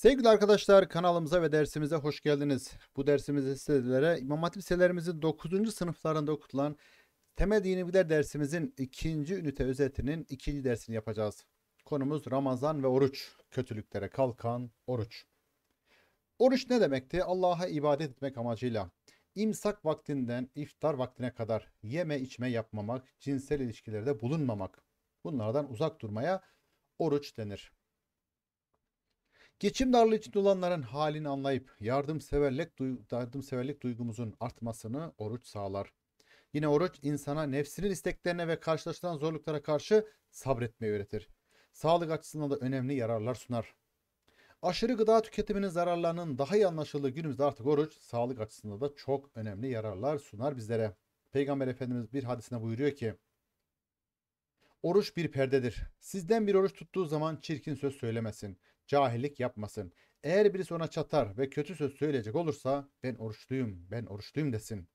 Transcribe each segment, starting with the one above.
Sevgili arkadaşlar kanalımıza ve dersimize hoş geldiniz. Bu dersimizde sizlere İmam Hatip liselerimizin 9. sınıflarında okutulan temel dini bilgiler dersimizin 2. ünite özetinin 2. dersini yapacağız. Konumuz Ramazan ve oruç. Kötülüklere kalkan oruç. Oruç ne demekti? Allah'a ibadet etmek amacıyla imsak vaktinden iftar vaktine kadar yeme içme yapmamak, cinsel ilişkilerde bulunmamak. Bunlardan uzak durmaya oruç denir. Geçim darlığı içinde olanların halini anlayıp yardımseverlik, yardımseverlik duygumuzun artmasını oruç sağlar. Yine oruç insana nefsinin isteklerine ve karşılaşılan zorluklara karşı sabretmeyi öğretir. Sağlık açısından da önemli yararlar sunar. Aşırı gıda tüketiminin zararlarının daha iyi anlaşıldığı günümüzde artık oruç sağlık açısından da çok önemli yararlar sunar bizlere. Peygamber Efendimiz bir hadisine buyuruyor ki Oruç bir perdedir. Sizden bir oruç tuttuğu zaman çirkin söz söylemesin cahillik yapmasın. Eğer birisi ona çatar ve kötü söz söyleyecek olursa ben oruçluyum, ben oruçluyum desin.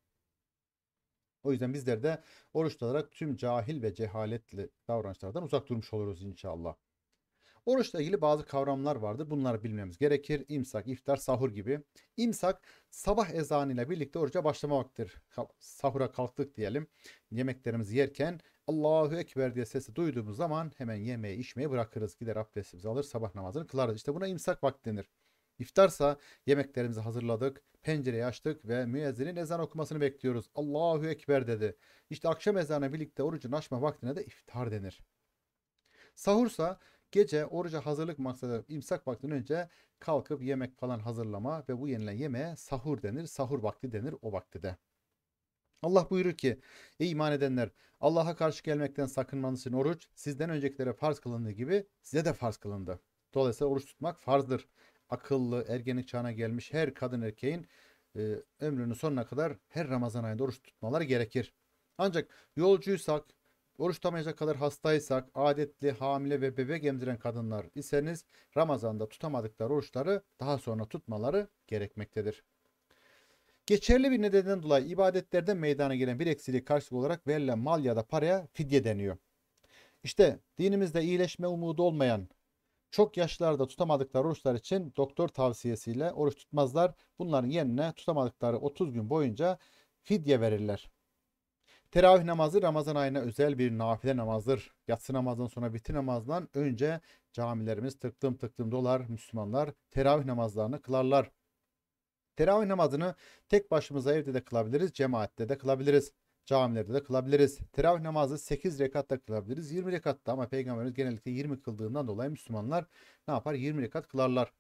O yüzden bizler de oruç tutarak tüm cahil ve cehaletli davranışlardan uzak durmuş oluruz inşallah. Oruçla ilgili bazı kavramlar vardır. Bunları bilmemiz gerekir. İmsak, iftar, sahur gibi. İmsak sabah ezanıyla birlikte oruca başlama vaktidir. Sahura kalktık diyelim. Yemeklerimizi yerken Allahu Ekber diye sesi duyduğumuz zaman hemen yemeği içmeyi bırakırız. Gider abdestimizi alır sabah namazını kılarız. İşte buna imsak vakti denir. İftarsa yemeklerimizi hazırladık, pencereyi açtık ve müezzinin ezan okumasını bekliyoruz. Allahu Ekber dedi. İşte akşam ezanı birlikte orucun açma vaktine de iftar denir. Sahursa Gece oruca hazırlık maksadı imsak vaktinden önce kalkıp yemek falan hazırlama ve bu yenilen yemeğe sahur denir. Sahur vakti denir o vaktide. Allah buyurur ki ey iman edenler Allah'a karşı gelmekten sakınmanız için oruç sizden öncekilere farz kılındığı gibi size de farz kılındı. Dolayısıyla oruç tutmak farzdır. Akıllı ergenlik çağına gelmiş her kadın erkeğin e, ömrünün sonuna kadar her Ramazan ayında oruç tutmaları gerekir. Ancak yolcuysak Oruç tutamayacak kadar hastaysak, adetli, hamile ve bebek emziren kadınlar iseniz Ramazan'da tutamadıkları oruçları daha sonra tutmaları gerekmektedir. Geçerli bir nedenden dolayı ibadetlerde meydana gelen bir eksiliği karşılık olarak verilen mal ya da paraya fidye deniyor. İşte dinimizde iyileşme umudu olmayan, çok yaşlarda tutamadıkları oruçlar için doktor tavsiyesiyle oruç tutmazlar. Bunların yerine tutamadıkları 30 gün boyunca fidye verirler. Teravih namazı Ramazan ayına özel bir nafile namazdır. Yatsı namazdan sonra bitir namazdan önce camilerimiz tıklım tıklım dolar Müslümanlar teravih namazlarını kılarlar. Teravih namazını tek başımıza evde de kılabiliriz, cemaatte de kılabiliriz. Camilerde de kılabiliriz. Teravih namazı 8 rekatta kılabiliriz. 20 rekatta ama Peygamberimiz genellikle 20 kıldığından dolayı Müslümanlar ne yapar? 20 rekat kılarlar.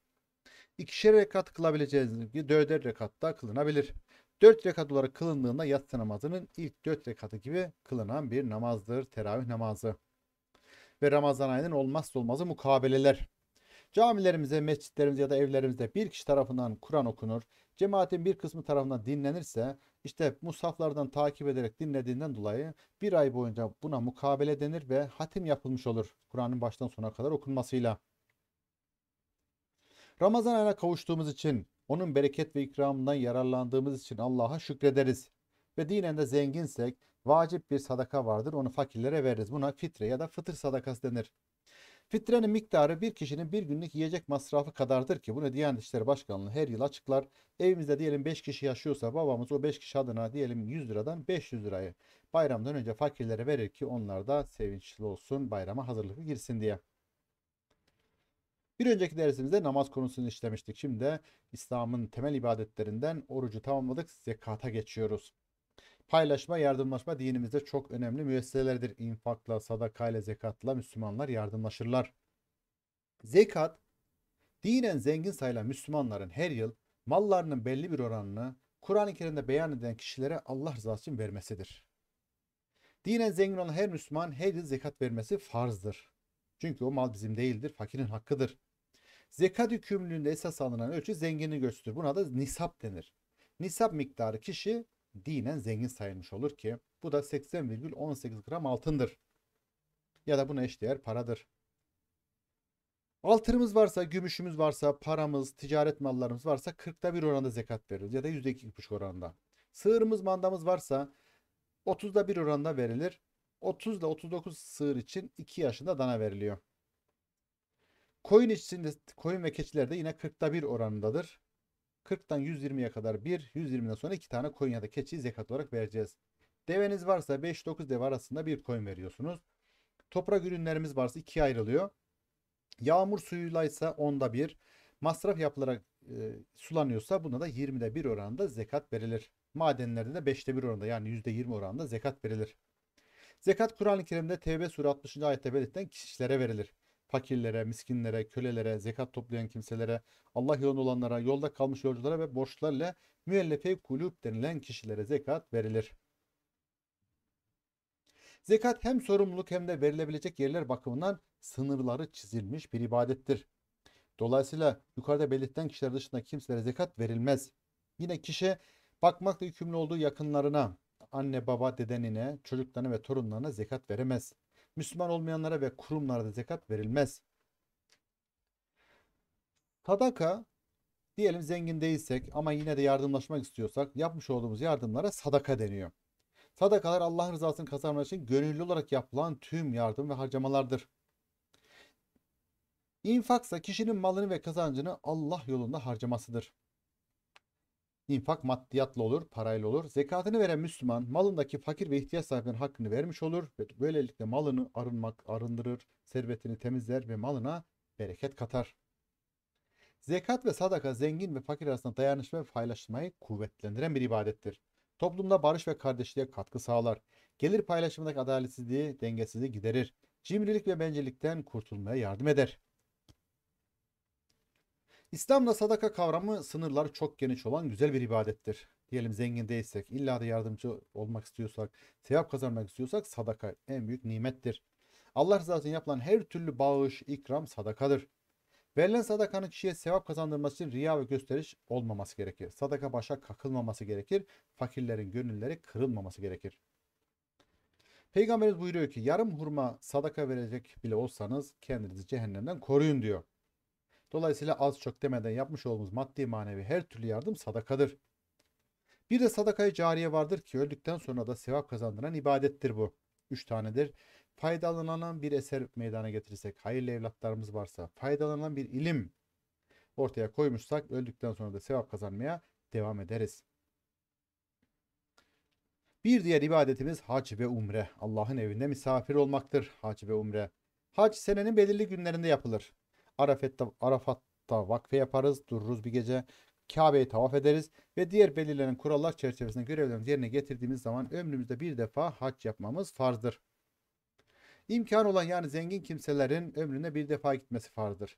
İkişer rekat kılabileceğiniz gibi dörder rekatta kılınabilir. 4 rekat olarak kılındığında yatsı namazının ilk 4 rekatı gibi kılınan bir namazdır. Teravih namazı. Ve Ramazan ayının olmazsa olmazı mukabeleler. Camilerimize, mescitlerimize ya da evlerimizde bir kişi tarafından Kur'an okunur. Cemaatin bir kısmı tarafından dinlenirse işte musaflardan takip ederek dinlediğinden dolayı bir ay boyunca buna mukabele denir ve hatim yapılmış olur. Kur'an'ın baştan sona kadar okunmasıyla. Ramazan ayına kavuştuğumuz için onun bereket ve ikramından yararlandığımız için Allah'a şükrederiz. Ve dinen de zenginsek vacip bir sadaka vardır onu fakirlere veririz. Buna fitre ya da fıtır sadakası denir. Fitrenin miktarı bir kişinin bir günlük yiyecek masrafı kadardır ki bunu Diyanet İşleri Başkanlığı her yıl açıklar. Evimizde diyelim 5 kişi yaşıyorsa babamız o 5 kişi adına diyelim 100 liradan 500 lirayı bayramdan önce fakirlere verir ki onlar da sevinçli olsun bayrama hazırlıklı girsin diye. Bir önceki dersimizde namaz konusunu işlemiştik. Şimdi de İslam'ın temel ibadetlerinden orucu tamamladık. Zekata geçiyoruz. Paylaşma, yardımlaşma dinimizde çok önemli müesseselerdir. İnfakla, sadakayla, zekatla Müslümanlar yardımlaşırlar. Zekat, dinen zengin sayılan Müslümanların her yıl mallarının belli bir oranını Kur'an-ı Kerim'de beyan eden kişilere Allah rızası için vermesidir. Dinen zengin olan her Müslüman her yıl zekat vermesi farzdır. Çünkü o mal bizim değildir, fakirin hakkıdır. Zekat yükümlülüğünde esas alınan ölçü zenginliği gösterir. Buna da nisap denir. Nisap miktarı kişi dinen zengin sayılmış olur ki bu da 80,18 gram altındır. Ya da buna eşdeğer paradır. Altınımız varsa, gümüşümüz varsa, paramız, ticaret mallarımız varsa 40'ta bir oranda zekat veririz ya da %2,5 oranda. Sığırımız, mandamız varsa 30'da bir oranda verilir. 30 ile 39 sığır için 2 yaşında dana veriliyor. Koyun içinde koyun ve keçilerde yine 40'ta 1 oranındadır. 40'tan 120'ye kadar 1, 120'den sonra 2 tane koyun ya da keçi zekat olarak vereceğiz. Deveniz varsa 5-9 deve arasında bir koyun veriyorsunuz. Toprak ürünlerimiz varsa ikiye ayrılıyor. Yağmur suyuyla ise 10'da 1, Masraf yapılarak e, sulanıyorsa buna da 20'de 1 oranında zekat verilir. Madenlerde de 5'te 1 oranında yani %20 oranında zekat verilir. Zekat Kur'an-ı Kerim'de Tevbe Suresi 60. ayette belirtilen kişilere verilir fakirlere, miskinlere, kölelere, zekat toplayan kimselere, Allah yolunda olanlara, yolda kalmış yolculara ve borçlarla müellefe kulüp denilen kişilere zekat verilir. Zekat hem sorumluluk hem de verilebilecek yerler bakımından sınırları çizilmiş bir ibadettir. Dolayısıyla yukarıda belirtilen kişiler dışında kimselere zekat verilmez. Yine kişi bakmakla yükümlü olduğu yakınlarına, anne baba dedenine, çocuklarına ve torunlarına zekat veremez. Müslüman olmayanlara ve kurumlara da zekat verilmez. Sadaka diyelim zengin değilsek ama yine de yardımlaşmak istiyorsak yapmış olduğumuz yardımlara sadaka deniyor. Sadakalar Allah rızasını kazanmak için gönüllü olarak yapılan tüm yardım ve harcamalardır. İnfaksa kişinin malını ve kazancını Allah yolunda harcamasıdır. İnfak maddiyatla olur, parayla olur. Zekatını veren Müslüman malındaki fakir ve ihtiyaç sahibinin hakkını vermiş olur ve böylelikle malını arınmak, arındırır, servetini temizler ve malına bereket katar. Zekat ve sadaka zengin ve fakir arasında dayanışma ve paylaşmayı kuvvetlendiren bir ibadettir. Toplumda barış ve kardeşliğe katkı sağlar. Gelir paylaşımındaki adaletsizliği, dengesizliği giderir. Cimrilik ve bencillikten kurtulmaya yardım eder. İslam'da sadaka kavramı sınırları çok geniş olan güzel bir ibadettir. Diyelim zengin değilsek, illa da yardımcı olmak istiyorsak, sevap kazanmak istiyorsak sadaka en büyük nimettir. Allah rızası yapılan her türlü bağış, ikram sadakadır. Verilen sadakanın kişiye sevap kazandırması için riya ve gösteriş olmaması gerekir. Sadaka başa kakılmaması gerekir. Fakirlerin gönülleri kırılmaması gerekir. Peygamberimiz buyuruyor ki yarım hurma sadaka verecek bile olsanız kendinizi cehennemden koruyun diyor. Dolayısıyla az çok demeden yapmış olduğumuz maddi manevi her türlü yardım sadakadır. Bir de sadaka'yı cariye vardır ki öldükten sonra da sevap kazandıran ibadettir bu. Üç tanedir. Faydalanan bir eser meydana getirirsek, hayırlı evlatlarımız varsa, faydalanan bir ilim ortaya koymuşsak öldükten sonra da sevap kazanmaya devam ederiz. Bir diğer ibadetimiz hac ve umre. Allah'ın evinde misafir olmaktır hac ve umre. Hac senenin belirli günlerinde yapılır. Arafat'ta, Arafat'ta vakfe yaparız, dururuz bir gece. Kabe'yi tavaf ederiz ve diğer belirlenen kurallar çerçevesinde görevlerimizi yerine getirdiğimiz zaman ömrümüzde bir defa hac yapmamız farzdır. İmkan olan yani zengin kimselerin ömrüne bir defa gitmesi farzdır.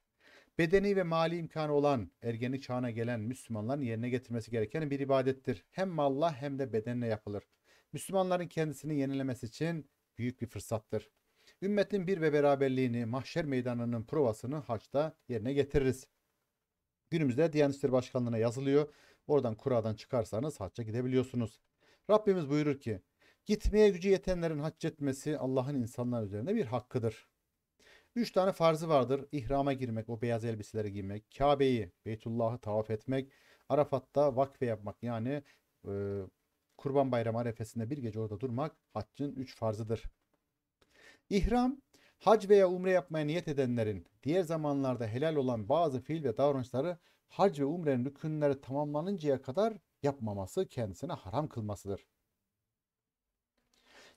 Bedeni ve mali imkanı olan ergenlik çağına gelen Müslümanların yerine getirmesi gereken bir ibadettir. Hem malla hem de bedenle yapılır. Müslümanların kendisini yenilemesi için büyük bir fırsattır. Ümmetin bir ve beraberliğini, mahşer meydanının provasını haçta yerine getiririz. Günümüzde Diyanet İşleri Başkanlığı'na yazılıyor. Oradan kuradan çıkarsanız hacca gidebiliyorsunuz. Rabbimiz buyurur ki, gitmeye gücü yetenlerin hac etmesi Allah'ın insanlar üzerine bir hakkıdır. Üç tane farzı vardır. İhrama girmek, o beyaz elbiseleri giymek, Kabe'yi, Beytullah'ı tavaf etmek, Arafat'ta vakfe yapmak yani e, Kurban Bayramı arefesinde bir gece orada durmak haccın üç farzıdır. İhram, hac veya umre yapmaya niyet edenlerin diğer zamanlarda helal olan bazı fiil ve davranışları hac ve umrenin rükünleri tamamlanıncaya kadar yapmaması kendisine haram kılmasıdır.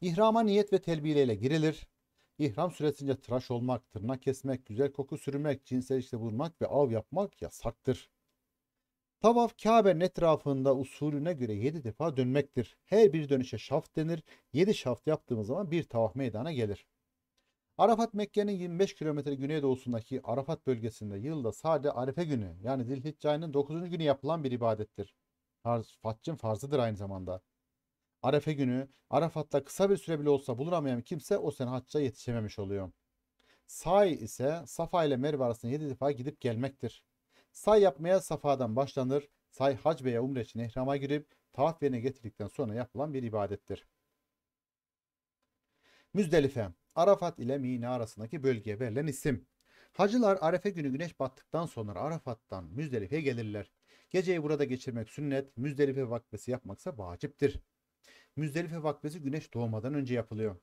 İhrama niyet ve telbiyeyle girilir. İhram süresince tıraş olmak, tırnak kesmek, güzel koku sürmek, cinsel işte bulunmak ve av yapmak yasaktır. Tavaf Kabe'nin etrafında usulüne göre 7 defa dönmektir. Her bir dönüşe şaft denir. 7 şaft yaptığımız zaman bir tavaf meydana gelir. Arafat Mekke'nin 25 kilometre güneydoğusundaki Arafat bölgesinde yılda sadece Arife günü yani Zilhicce'nin 9. günü yapılan bir ibadettir. Farz, faccın farzıdır aynı zamanda. Arefe günü Arafat'ta kısa bir süre bile olsa bulunamayan kimse o sene hacca yetişememiş oluyor. Say ise Safa ile Merve arasında 7 defa gidip gelmektir. Say yapmaya Safa'dan başlanır. Say hac veya umre için ihrama girip tavaf yerine getirdikten sonra yapılan bir ibadettir. Müzdelife, Arafat ile Mina arasındaki bölgeye verilen isim. Hacılar Arefe günü güneş battıktan sonra Arafat'tan Müzdelife'ye gelirler. Geceyi burada geçirmek sünnet, Müzdelife vakfesi yapmaksa vaciptir. Müzdelife vakfesi güneş doğmadan önce yapılıyor.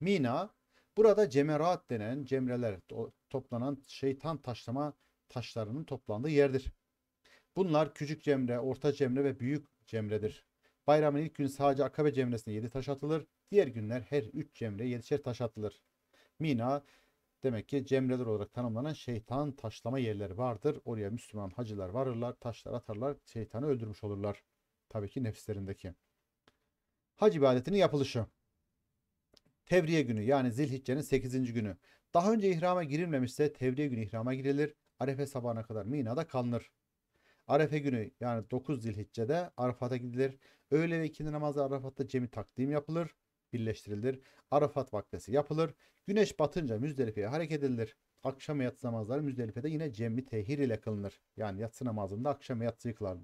Mina, burada cemerat denen cemreler toplanan şeytan taşlama taşlarının toplandığı yerdir. Bunlar küçük cemre, orta cemre ve büyük cemredir. Bayramın ilk günü sadece akabe cemresine 7 taş atılır. Diğer günler her üç cemre yetişer taş atılır. Mina demek ki cemreler olarak tanımlanan şeytan taşlama yerleri vardır. Oraya Müslüman hacılar varırlar, taşlar atarlar, şeytanı öldürmüş olurlar. Tabii ki nefislerindeki. Hac ibadetinin yapılışı. Tevriye günü yani Zilhicce'nin 8. günü. Daha önce ihrama girilmemişse tevriye günü ihrama girilir. Arefe sabahına kadar Mina'da kalınır. Arefe günü yani 9 Zilhicce'de Arafat'a gidilir. Öğle ve ikindi namazı Arafat'ta cemi takdim yapılır birleştirilir. Arafat vakfesi yapılır. Güneş batınca Müzdelife'ye hareket edilir. Akşam yatsı namazları Müzdelife'de yine cemmi tehir ile kılınır. Yani yatsı namazında akşam yatsı kılar.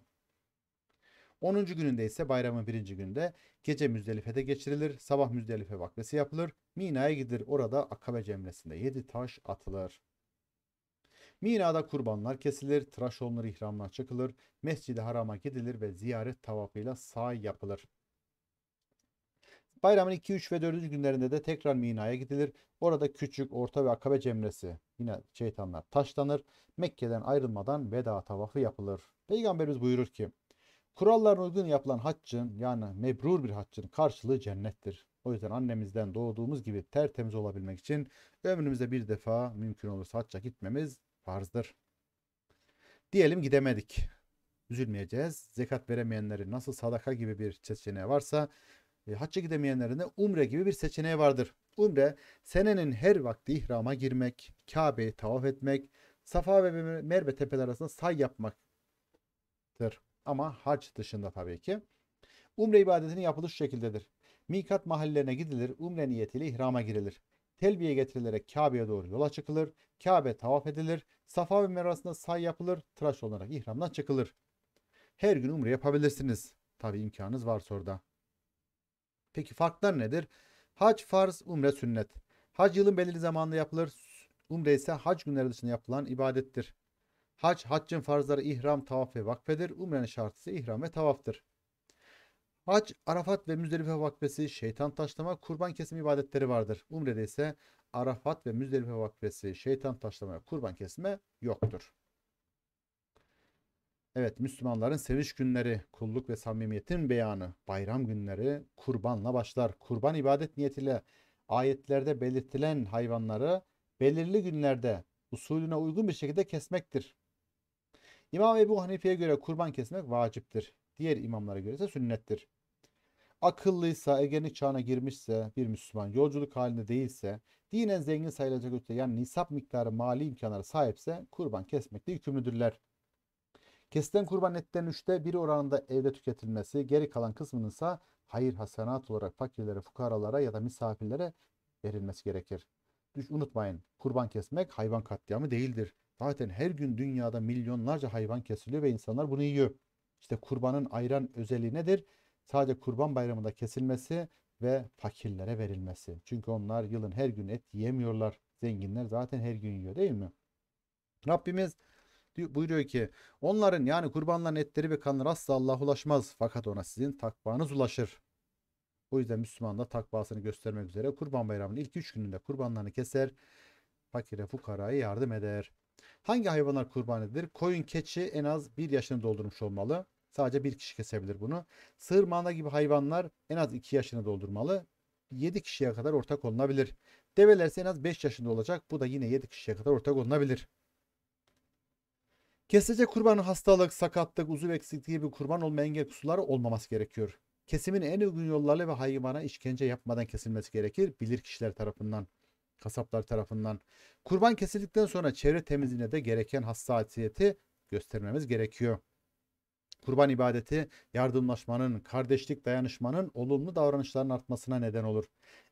10. gününde ise bayramın birinci günde gece Müzdelife'de geçirilir. Sabah Müzdelife vakfesi yapılır. Mina'ya gidilir. Orada Akabe cemresinde 7 taş atılır. Mina'da kurbanlar kesilir, tıraş olunur, ihramlar çıkılır, mescidi harama gidilir ve ziyaret tavafıyla sağ yapılır. Bayramın 2, 3 ve 4. günlerinde de tekrar Mina'ya gidilir. Orada küçük, orta ve akabe cemresi yine şeytanlar taşlanır. Mekke'den ayrılmadan veda tavafı yapılır. Peygamberimiz buyurur ki kuralların uygun yapılan haccın yani mebrur bir haccın karşılığı cennettir. O yüzden annemizden doğduğumuz gibi tertemiz olabilmek için ömrümüzde bir defa mümkün olursa hacca gitmemiz farzdır. Diyelim gidemedik. Üzülmeyeceğiz. Zekat veremeyenlerin nasıl sadaka gibi bir seçeneği varsa e, hacca gidemeyenlerin de umre gibi bir seçeneği vardır. Umre senenin her vakti ihrama girmek, Kabe'yi tavaf etmek, Safa ve Merve tepeler arasında say yapmaktır. Ama hac dışında tabii ki. Umre ibadetinin yapılışı şekildedir. Mikat mahallelerine gidilir, umre niyetiyle ihrama girilir. Telbiye getirilerek Kabe'ye doğru yola çıkılır. Kabe tavaf edilir. Safa ve Merve arasında say yapılır. Tıraş olarak ihramdan çıkılır. Her gün umre yapabilirsiniz. Tabi imkanınız varsa orada. Peki farklar nedir? Hac farz, umre sünnet. Hac yılın belirli zamanında yapılır. Umre ise hac günleri dışında yapılan ibadettir. Hac, haccın farzları ihram, tavaf ve vakfedir. Umrenin şartı ise ihram ve tavaftır. Hac, Arafat ve Müzdelife vakfesi, şeytan taşlama, kurban kesim ibadetleri vardır. Umre'de ise Arafat ve Müzdelife vakfesi, şeytan taşlama, kurban kesme yoktur. Evet Müslümanların sevinç günleri, kulluk ve samimiyetin beyanı, bayram günleri kurbanla başlar. Kurban ibadet niyetiyle ayetlerde belirtilen hayvanları belirli günlerde usulüne uygun bir şekilde kesmektir. İmam Ebu Hanife'ye göre kurban kesmek vaciptir. Diğer imamlara göre ise sünnettir. Akıllıysa, ergenlik çağına girmişse bir Müslüman, yolculuk halinde değilse, dinen zengin sayılacak öte yani nisap miktarı mali imkanları sahipse kurban kesmekte yükümlüdürler. Kesilen kurban etlerinin üçte biri oranında evde tüketilmesi, geri kalan kısmının ise hayır hasenat olarak fakirlere, fukaralara ya da misafirlere verilmesi gerekir. Düş, unutmayın kurban kesmek hayvan katliamı değildir. Zaten her gün dünyada milyonlarca hayvan kesiliyor ve insanlar bunu yiyor. İşte kurbanın ayran özelliği nedir? Sadece kurban bayramında kesilmesi ve fakirlere verilmesi. Çünkü onlar yılın her gün et yemiyorlar, Zenginler zaten her gün yiyor değil mi? Rabbimiz buyuruyor ki onların yani kurbanların etleri ve kanları asla Allah'a ulaşmaz fakat ona sizin takvanız ulaşır. O yüzden Müslüman da takvasını göstermek üzere kurban bayramının ilk üç gününde kurbanlarını keser, fakire fukaraya yardım eder. Hangi hayvanlar kurban edilir? Koyun, keçi en az bir yaşını doldurmuş olmalı. Sadece bir kişi kesebilir bunu. Sığır, manda gibi hayvanlar en az iki yaşını doldurmalı. 7 kişiye kadar ortak olunabilir. Develer en az 5 yaşında olacak. Bu da yine 7 kişiye kadar ortak olunabilir. Kesilecek kurbanın hastalık, sakatlık, uzuv eksikliği gibi kurban olma engel kusurları olmaması gerekiyor. Kesimin en uygun yollarla ve hayvana işkence yapmadan kesilmesi gerekir bilir kişiler tarafından, kasaplar tarafından. Kurban kesildikten sonra çevre temizliğine de gereken hassasiyeti göstermemiz gerekiyor. Kurban ibadeti yardımlaşmanın, kardeşlik dayanışmanın olumlu davranışların artmasına neden olur.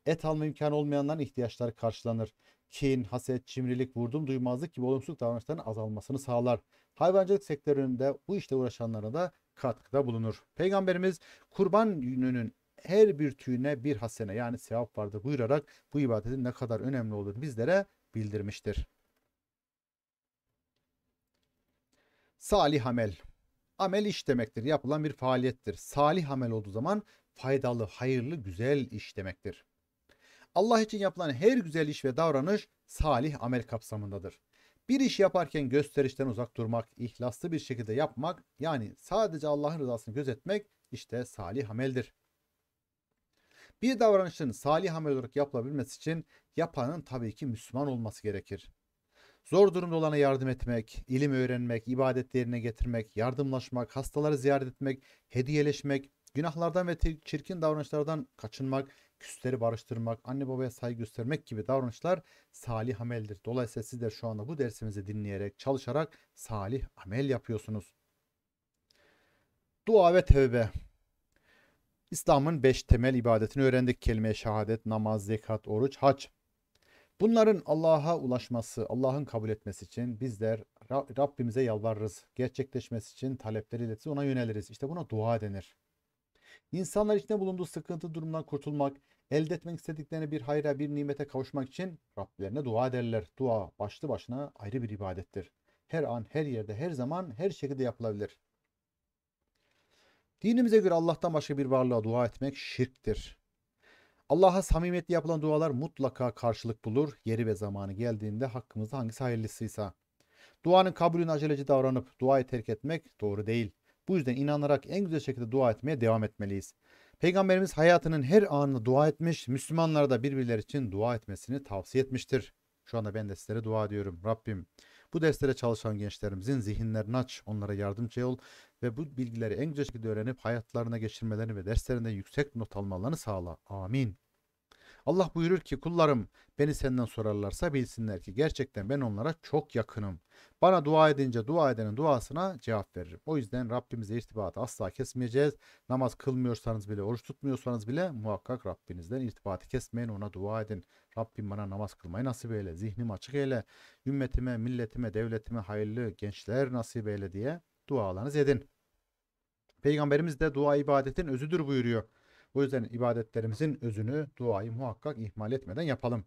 Et alma imkanı olmayanların ihtiyaçlar karşılanır. Kin, haset, cimrilik, vurdum duymazlık gibi olumsuz davranışların azalmasını sağlar. Hayvancılık sektöründe bu işte uğraşanlara da katkıda bulunur. Peygamberimiz kurban gününün her bir tüyüne bir hasene yani sevap vardır buyurarak bu ibadetin ne kadar önemli olduğunu bizlere bildirmiştir. Salih amel Amel iş demektir. Yapılan bir faaliyettir. Salih amel olduğu zaman faydalı, hayırlı, güzel iş demektir. Allah için yapılan her güzel iş ve davranış salih amel kapsamındadır. Bir iş yaparken gösterişten uzak durmak, ihlaslı bir şekilde yapmak yani sadece Allah'ın rızasını gözetmek işte salih ameldir. Bir davranışın salih amel olarak yapılabilmesi için yapanın tabii ki Müslüman olması gerekir. Zor durumda olana yardım etmek, ilim öğrenmek, ibadet yerine getirmek, yardımlaşmak, hastaları ziyaret etmek, hediyeleşmek, günahlardan ve çirkin davranışlardan kaçınmak, küsleri barıştırmak, anne babaya saygı göstermek gibi davranışlar salih ameldir. Dolayısıyla siz de şu anda bu dersimizi dinleyerek, çalışarak salih amel yapıyorsunuz. Dua ve tevbe. İslam'ın beş temel ibadetini öğrendik. Kelime-i şehadet, namaz, zekat, oruç, hac. Bunların Allah'a ulaşması, Allah'ın kabul etmesi için bizler Rabbimize yalvarırız. Gerçekleşmesi için talepleri iletsin ona yöneliriz. İşte buna dua denir. İnsanlar içinde bulunduğu sıkıntı durumdan kurtulmak, elde etmek istediklerini bir hayra bir nimete kavuşmak için Rablerine dua ederler. Dua başlı başına ayrı bir ibadettir. Her an, her yerde, her zaman, her şekilde yapılabilir. Dinimize göre Allah'tan başka bir varlığa dua etmek şirktir. Allah'a samimiyetle yapılan dualar mutlaka karşılık bulur. Yeri ve zamanı geldiğinde hakkımızda hangisi hayırlısıysa. Duanın kabulünü aceleci davranıp duayı terk etmek doğru değil. Bu yüzden inanarak en güzel şekilde dua etmeye devam etmeliyiz. Peygamberimiz hayatının her anını dua etmiş, Müslümanlara da birbirleri için dua etmesini tavsiye etmiştir. Şu anda ben de sizlere dua ediyorum. Rabbim bu derslere çalışan gençlerimizin zihinlerini aç, onlara yardımcı ol ve bu bilgileri en güzel şekilde öğrenip hayatlarına geçirmelerini ve derslerinde yüksek not almalarını sağla. Amin. Allah buyurur ki kullarım beni senden sorarlarsa bilsinler ki gerçekten ben onlara çok yakınım. Bana dua edince dua edenin duasına cevap veririm. O yüzden Rabbimize irtibatı asla kesmeyeceğiz. Namaz kılmıyorsanız bile, oruç tutmuyorsanız bile muhakkak Rabbinizden irtibatı kesmeyin, ona dua edin. Rabbim bana namaz kılmayı nasip eyle, zihnimi açık eyle, ümmetime, milletime, devletime hayırlı gençler nasip eyle diye dualarınız edin. Peygamberimiz de dua ibadetin özüdür buyuruyor. O yüzden ibadetlerimizin özünü duayı muhakkak ihmal etmeden yapalım.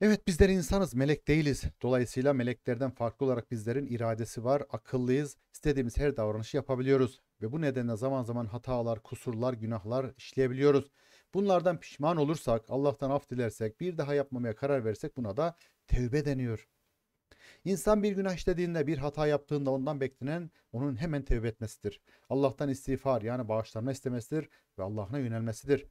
Evet bizler insanız, melek değiliz. Dolayısıyla meleklerden farklı olarak bizlerin iradesi var, akıllıyız, istediğimiz her davranışı yapabiliyoruz. Ve bu nedenle zaman zaman hatalar, kusurlar, günahlar işleyebiliyoruz. Bunlardan pişman olursak, Allah'tan af dilersek, bir daha yapmamaya karar versek buna da tevbe deniyor. İnsan bir günah işlediğinde, bir hata yaptığında ondan beklenen onun hemen tevbe etmesidir. Allah'tan istiğfar yani bağışlanma istemesidir ve Allah'ına yönelmesidir.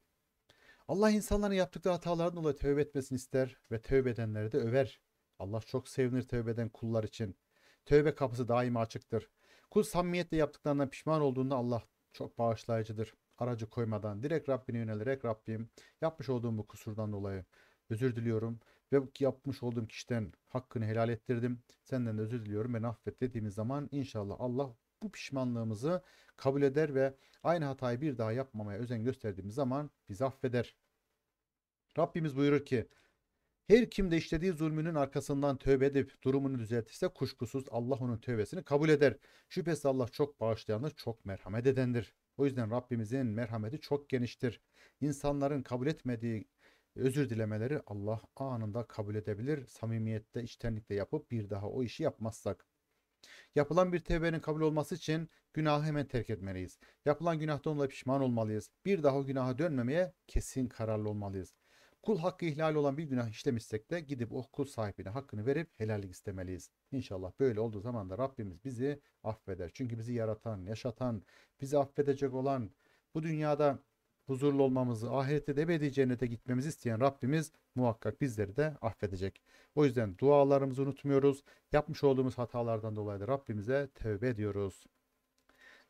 Allah insanların yaptıkları hatalardan dolayı tövbe etmesini ister ve tövbe edenleri de över. Allah çok sevinir tövbe eden kullar için. Tövbe kapısı daima açıktır. Kul samimiyetle yaptıklarından pişman olduğunda Allah çok bağışlayıcıdır. Aracı koymadan direkt Rabbine yönelerek Rabbim yapmış olduğum bu kusurdan dolayı özür diliyorum ve yapmış olduğum kişiden hakkını helal ettirdim. Senden de özür diliyorum ve affet dediğimiz zaman inşallah Allah bu pişmanlığımızı kabul eder ve aynı hatayı bir daha yapmamaya özen gösterdiğimiz zaman bizi affeder. Rabbimiz buyurur ki her kim de işlediği zulmünün arkasından tövbe edip durumunu düzeltirse kuşkusuz Allah onun tövbesini kabul eder. Şüphesiz Allah çok bağışlayanı çok merhamet edendir. O yüzden Rabbimizin merhameti çok geniştir. İnsanların kabul etmediği özür dilemeleri Allah anında kabul edebilir. Samimiyette, içtenlikle yapıp bir daha o işi yapmazsak. Yapılan bir tevbenin kabul olması için günahı hemen terk etmeliyiz. Yapılan günahtan dolayı pişman olmalıyız. Bir daha o günaha dönmemeye kesin kararlı olmalıyız. Kul hakkı ihlali olan bir günah işlemişsek de gidip o kul sahibine hakkını verip helallik istemeliyiz. İnşallah böyle olduğu zaman da Rabbimiz bizi affeder. Çünkü bizi yaratan, yaşatan, bizi affedecek olan bu dünyada huzurlu olmamızı, ahirette de ebedi cennete gitmemizi isteyen Rabbimiz muhakkak bizleri de affedecek. O yüzden dualarımızı unutmuyoruz. Yapmış olduğumuz hatalardan dolayı da Rabbimize tövbe ediyoruz.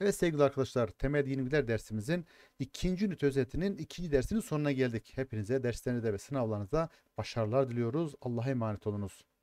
Evet sevgili arkadaşlar temel yenilgiler dersimizin ikinci ünit özetinin ikinci dersinin sonuna geldik. Hepinize derslerinizde ve sınavlarınızda başarılar diliyoruz. Allah'a emanet olunuz.